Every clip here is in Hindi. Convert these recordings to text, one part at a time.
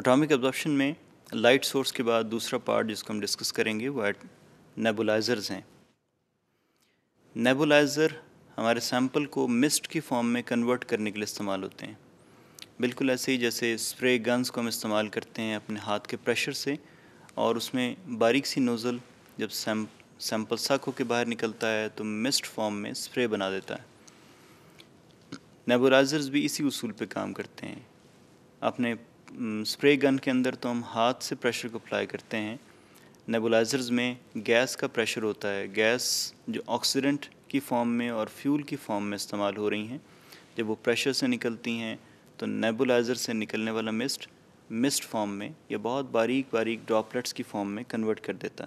एटॉमिक एब्जॉर्प्शन में लाइट सोर्स के बाद दूसरा पार्ट जिसको हम डिस्कस करेंगे वो नेबुलाइज़र्स हैं नेबुलाइज़र हमारे सैम्पल को मिस्ट की फॉर्म में कन्वर्ट करने के लिए इस्तेमाल होते हैं बिल्कुल ऐसे ही जैसे स्प्रे गन्स को हम इस्तेमाल करते हैं अपने हाथ के प्रेशर से और उसमें बारीक सी नोज़ल जब सैम सैम्पल साखों के बाहर निकलता है तो मिस्ट फॉर्म में स्प्रे बना देता है नेबुलाइज़र्स भी इसी उसूल पे काम करते हैं अपने स्प्रे गन के अंदर तो हम हाथ से प्रेशर को अप्लाई करते हैं नेबुलाइज़र्स में गैस का प्रेशर होता है गैस जो ऑक्सीडेंट की फॉर्म में और फ्यूल की फॉर्म में इस्तेमाल हो रही हैं जब वो प्रेशर से निकलती हैं तो नेबुलाइज़र से निकलने वाला मिस्ट मिस्ट फॉर्म में या बहुत बारीक बारीक ड्रॉपलेट्स की फॉर्म में कन्वर्ट कर देता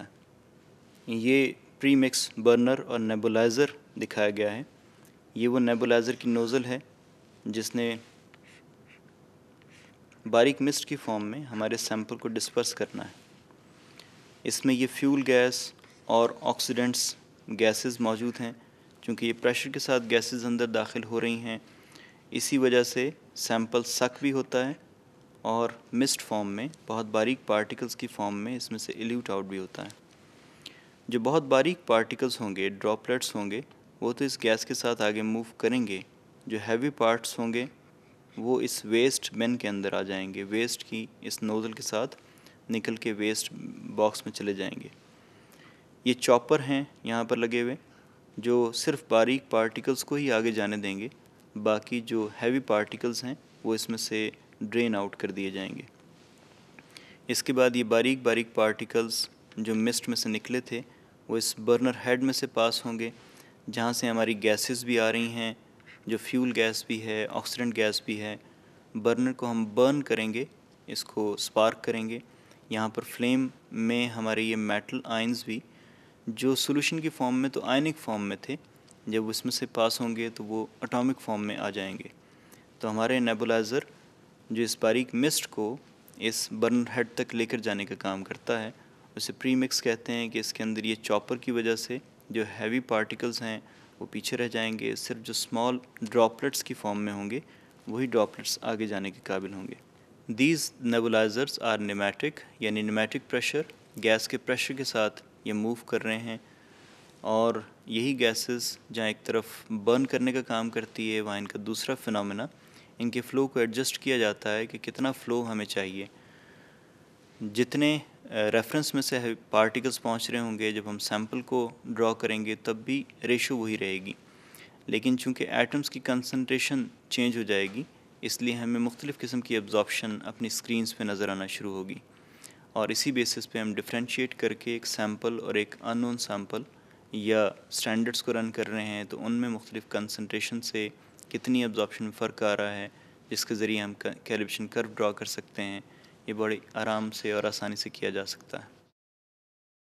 है ये प्री मिक्स बर्नर और नेबुलाइज़र दिखाया गया है ये वो नेबुलाइज़र की नोज़ल है जिसने बारीक मिस्ट की फॉर्म में हमारे सैंपल को डिस्पर्स करना है इसमें ये फ्यूल गैस और ऑक्सीडेंट्स गैसेस मौजूद हैं क्योंकि ये प्रेशर के साथ गैसेस अंदर दाखिल हो रही हैं इसी वजह से सैंपल सक भी होता है और मिस्ट फॉर्म में बहुत बारीक पार्टिकल्स की फॉर्म में इसमें से एल्यूट आउट भी होता है जो बहुत बारीक पार्टिकल्स होंगे ड्रॉपलेट्स होंगे वो तो इस गैस के साथ आगे मूव करेंगे जो हैवी पार्ट्स होंगे वो इस वेस्ट बिन के अंदर आ जाएंगे वेस्ट की इस नोज़ल के साथ निकल के वेस्ट बॉक्स में चले जाएंगे ये चॉपर हैं यहाँ पर लगे हुए जो सिर्फ बारीक पार्टिकल्स को ही आगे जाने देंगे बाकी जो हैवी पार्टिकल्स हैं वो इसमें से ड्रेन आउट कर दिए जाएंगे इसके बाद ये बारीक बारीक पार्टिकल्स जो मिस्ट में से निकले थे वो इस बर्नर हेड में से पास होंगे जहाँ से हमारी गैसेस भी आ रही हैं जो फ्यूल गैस भी है ऑक्सीडेंट गैस भी है बर्नर को हम बर्न करेंगे इसको स्पार्क करेंगे यहाँ पर फ्लेम में हमारे ये मेटल आयंस भी जो सॉल्यूशन की फॉर्म में तो आयनिक फॉर्म में थे जब इसमें से पास होंगे तो वो अटोमिक फॉर्म में आ जाएंगे तो हमारे नेबुलाइज़र जो इस बारीक मिस्ट को इस बर्नर हेड तक लेकर जाने का काम करता है उसे प्रीमिक्स कहते हैं कि इसके अंदर ये चॉपर की वजह से जो हैवी पार्टिकल्स हैं वो पीछे रह जाएंगे सिर्फ जो स्मॉल ड्रॉपलेट्स की फॉर्म में होंगे वही ड्रॉपलेट्स आगे जाने के काबिल होंगे दीज नेबुलाइजर्स आर निमेटिक यानी निमेटिक प्रेशर गैस के प्रेशर के साथ ये मूव कर रहे हैं और यही गैसेस जहाँ एक तरफ बर्न करने का काम करती है वहाँ इनका दूसरा फिनमिना इनके फ़्लो को एडजस्ट किया जाता है कि कितना फ़्लो हमें चाहिए जितने रेफरेंस में से पार्टिकल्स पहुंच रहे होंगे जब हम सैम्पल को ड्रॉ करेंगे तब भी रेशो वही रहेगी लेकिन चूंकि एटम्स की कंसनट्रेशन चेंज हो जाएगी इसलिए हमें मुख्तलिफ़ किस्म की एब्जॉर्बशन अपनी स्क्रीनस पर नज़र आना शुरू होगी और इसी बेसिस पे हम डिफ्रेंशिएट करके एक सैम्पल और एक अननोन सैम्पल या स्टैंडर्ड्स को रन कर रहे हैं तो उनमें मुख्तलिफ कंसनट्रेशन से कितनी एब्जॉर्बशन फ़र्क आ रहा है जिसके ज़रिए हम कैलिब्रेशन कर्व ड्रा कर सकते हैं ये बड़ी आराम से और आसानी से किया जा सकता है